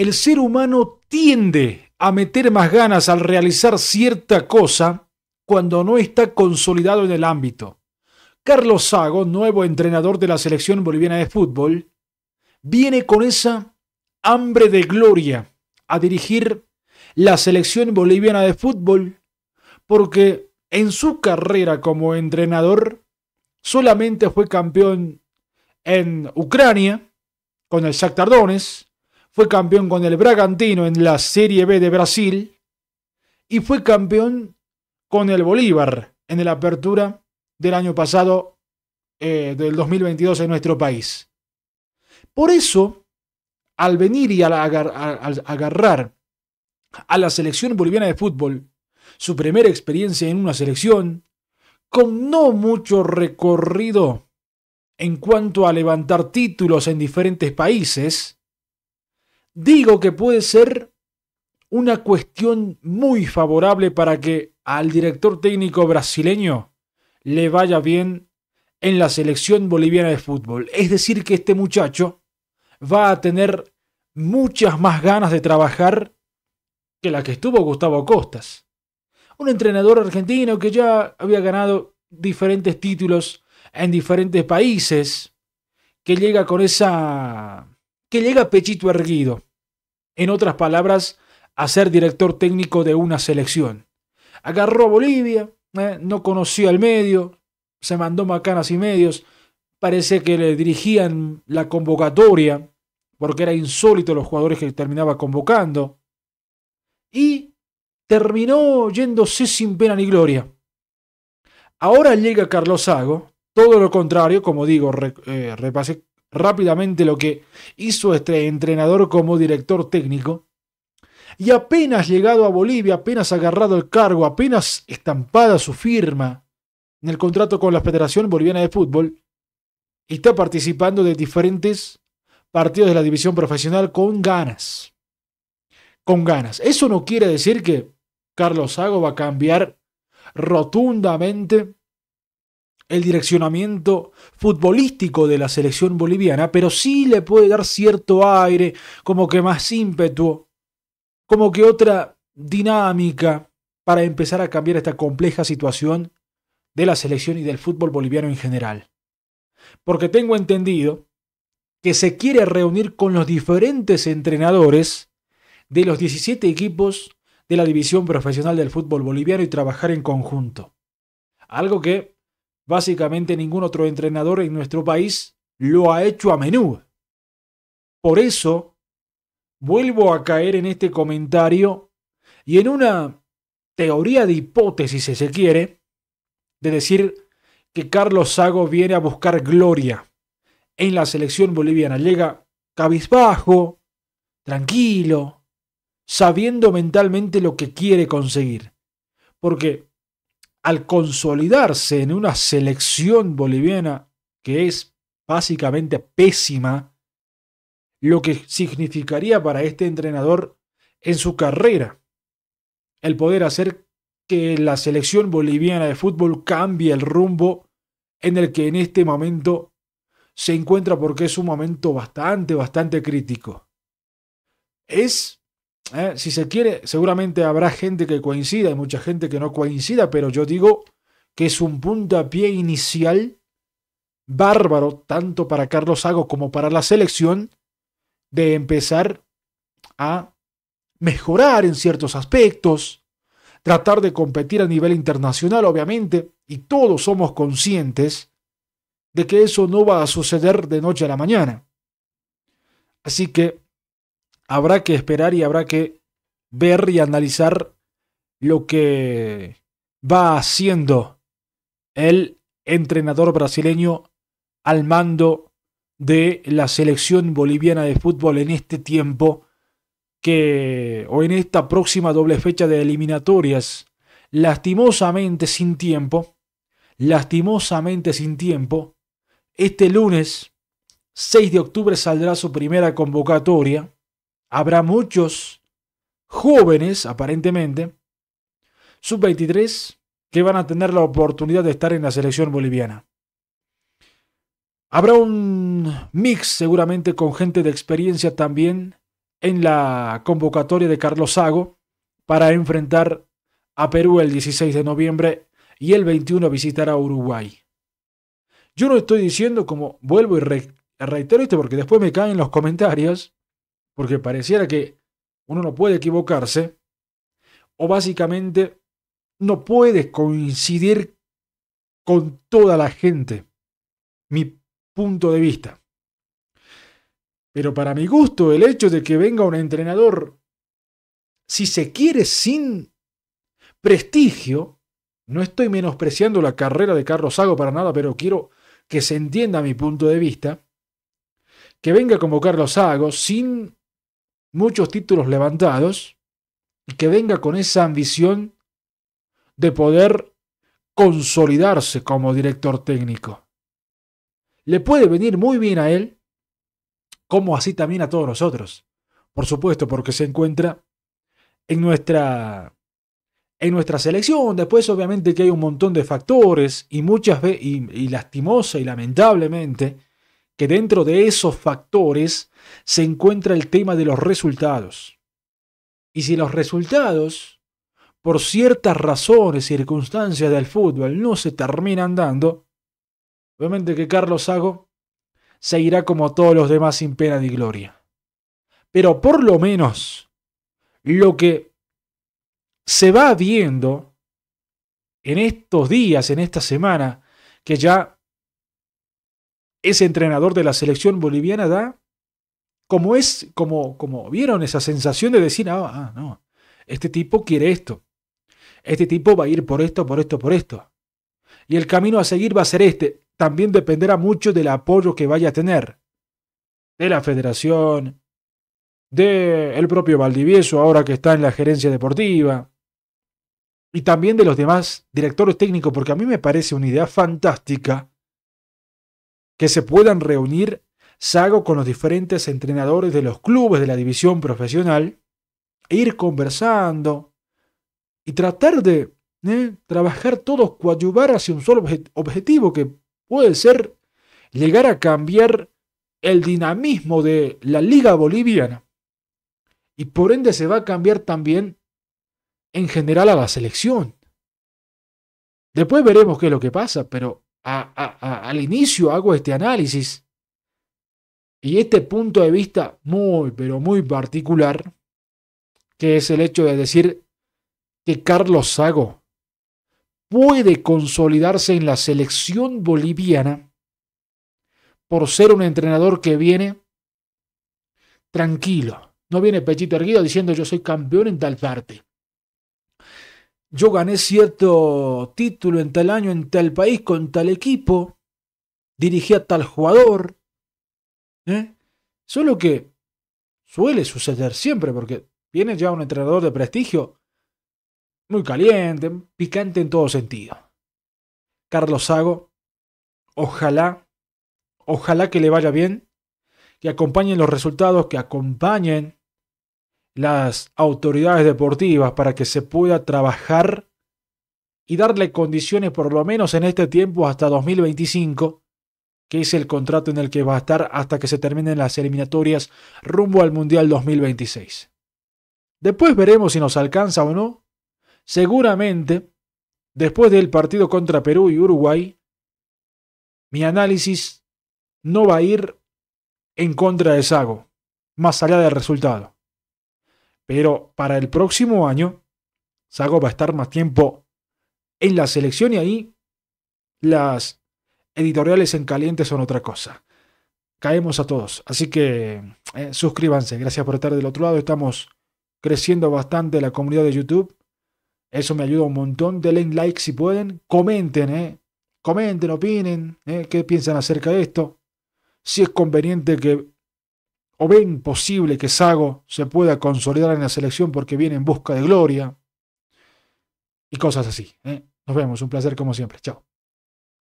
el ser humano tiende a meter más ganas al realizar cierta cosa cuando no está consolidado en el ámbito. Carlos Sago, nuevo entrenador de la selección boliviana de fútbol, viene con esa hambre de gloria a dirigir la selección boliviana de fútbol porque en su carrera como entrenador solamente fue campeón en Ucrania con el Shakhtar Donetsk, fue campeón con el Bragantino en la Serie B de Brasil. Y fue campeón con el Bolívar en la apertura del año pasado, eh, del 2022 en nuestro país. Por eso, al venir y al agarrar a la selección boliviana de fútbol, su primera experiencia en una selección, con no mucho recorrido en cuanto a levantar títulos en diferentes países, Digo que puede ser una cuestión muy favorable para que al director técnico brasileño le vaya bien en la selección boliviana de fútbol. Es decir, que este muchacho va a tener muchas más ganas de trabajar que la que estuvo Gustavo Costas. Un entrenador argentino que ya había ganado diferentes títulos en diferentes países, que llega con esa... que llega pechito erguido. En otras palabras, a ser director técnico de una selección. Agarró a Bolivia, eh, no conoció al medio, se mandó macanas y medios, parece que le dirigían la convocatoria, porque era insólito los jugadores que terminaba convocando, y terminó yéndose sin pena ni gloria. Ahora llega Carlos Sago, todo lo contrario, como digo, eh, repase rápidamente lo que hizo este entrenador como director técnico. Y apenas llegado a Bolivia, apenas agarrado el cargo, apenas estampada su firma en el contrato con la Federación Boliviana de Fútbol, está participando de diferentes partidos de la división profesional con ganas. Con ganas. Eso no quiere decir que Carlos Sago va a cambiar rotundamente el direccionamiento futbolístico de la selección boliviana, pero sí le puede dar cierto aire, como que más ímpetu, como que otra dinámica para empezar a cambiar esta compleja situación de la selección y del fútbol boliviano en general. Porque tengo entendido que se quiere reunir con los diferentes entrenadores de los 17 equipos de la división profesional del fútbol boliviano y trabajar en conjunto. Algo que Básicamente ningún otro entrenador en nuestro país lo ha hecho a menudo. Por eso, vuelvo a caer en este comentario y en una teoría de hipótesis, si se quiere, de decir que Carlos Sago viene a buscar gloria en la selección boliviana. Llega cabizbajo, tranquilo, sabiendo mentalmente lo que quiere conseguir. Porque al consolidarse en una selección boliviana que es básicamente pésima, lo que significaría para este entrenador en su carrera el poder hacer que la selección boliviana de fútbol cambie el rumbo en el que en este momento se encuentra porque es un momento bastante, bastante crítico. Es ¿eh? si se quiere, seguramente habrá gente que coincida y mucha gente que no coincida, pero yo digo que es un puntapié inicial bárbaro, tanto para Carlos Sago como para la selección, de empezar a mejorar en ciertos aspectos, tratar de competir a nivel internacional, obviamente, y todos somos conscientes de que eso no va a suceder de noche a la mañana. Así que habrá que esperar y habrá que ver y analizar lo que va haciendo el entrenador brasileño al mando de la selección boliviana de fútbol en este tiempo que o en esta próxima doble fecha de eliminatorias lastimosamente sin tiempo lastimosamente sin tiempo este lunes 6 de octubre saldrá su primera convocatoria habrá muchos jóvenes, aparentemente, sub-23, que van a tener la oportunidad de estar en la selección boliviana. Habrá un mix seguramente con gente de experiencia también en la convocatoria de Carlos Sago para enfrentar a Perú el 16 de noviembre y el 21 visitar a Uruguay. Yo no estoy diciendo, como vuelvo y reitero esto porque después me caen los comentarios, porque pareciera que uno no puede equivocarse, o básicamente no puede coincidir con toda la gente. Mi punto de vista. Pero para mi gusto, el hecho de que venga un entrenador, si se quiere sin prestigio, no estoy menospreciando la carrera de Carlos Sago para nada, pero quiero que se entienda mi punto de vista, que venga como Carlos Sago sin muchos títulos levantados y que venga con esa ambición de poder consolidarse como director técnico. Le puede venir muy bien a él, como así también a todos nosotros, por supuesto, porque se encuentra en nuestra en nuestra selección. Después, obviamente, que hay un montón de factores y muchas y, lastimosa y lamentablemente, que dentro de esos factores se encuentra el tema de los resultados. Y si los resultados, por ciertas razones, circunstancias del fútbol, no se terminan dando, obviamente que Carlos Sago seguirá como todos los demás sin pena ni gloria. Pero por lo menos lo que se va viendo en estos días, en esta semana, que ya ese entrenador de la selección boliviana da como es, como, como vieron esa sensación de decir, ah, ah, no, este tipo quiere esto, este tipo va a ir por esto, por esto, por esto. Y el camino a seguir va a ser este. También dependerá mucho del apoyo que vaya a tener. De la federación, de el propio Valdivieso ahora que está en la gerencia deportiva. Y también de los demás directores técnicos, porque a mí me parece una idea fantástica que se puedan reunir Sago con los diferentes entrenadores de los clubes de la división profesional, e ir conversando y tratar de ¿eh? trabajar todos, coadyuvar hacia un solo objetivo que puede ser llegar a cambiar el dinamismo de la liga boliviana. Y por ende se va a cambiar también en general a la selección. Después veremos qué es lo que pasa, pero al inicio hago este análisis y este punto de vista muy, pero muy particular, que es el hecho de decir que Carlos Sago puede consolidarse en la selección boliviana por ser un entrenador que viene tranquilo, no viene pechito erguido diciendo yo soy campeón en tal parte yo gané cierto título en tal año, en tal país, con tal equipo, dirigí a tal jugador. ¿eh? Solo que suele suceder siempre, porque viene ya un entrenador de prestigio, muy caliente, picante en todo sentido. Carlos Sago, ojalá, ojalá que le vaya bien, que acompañen los resultados, que acompañen las autoridades deportivas para que se pueda trabajar y darle condiciones por lo menos en este tiempo hasta 2025, que es el contrato en el que va a estar hasta que se terminen las eliminatorias rumbo al Mundial 2026. Después veremos si nos alcanza o no. Seguramente, después del partido contra Perú y Uruguay, mi análisis no va a ir en contra de Sago, más allá del resultado. Pero para el próximo año, Sago va a estar más tiempo en la selección y ahí las editoriales en caliente son otra cosa. Caemos a todos. Así que eh, suscríbanse. Gracias por estar del otro lado. Estamos creciendo bastante la comunidad de YouTube. Eso me ayuda un montón. Denle like si pueden. Comenten, eh. Comenten, opinen. Eh, ¿Qué piensan acerca de esto? Si es conveniente que o ven posible que Sago se pueda consolidar en la selección porque viene en busca de gloria y cosas así. ¿eh? Nos vemos, un placer como siempre. Chao.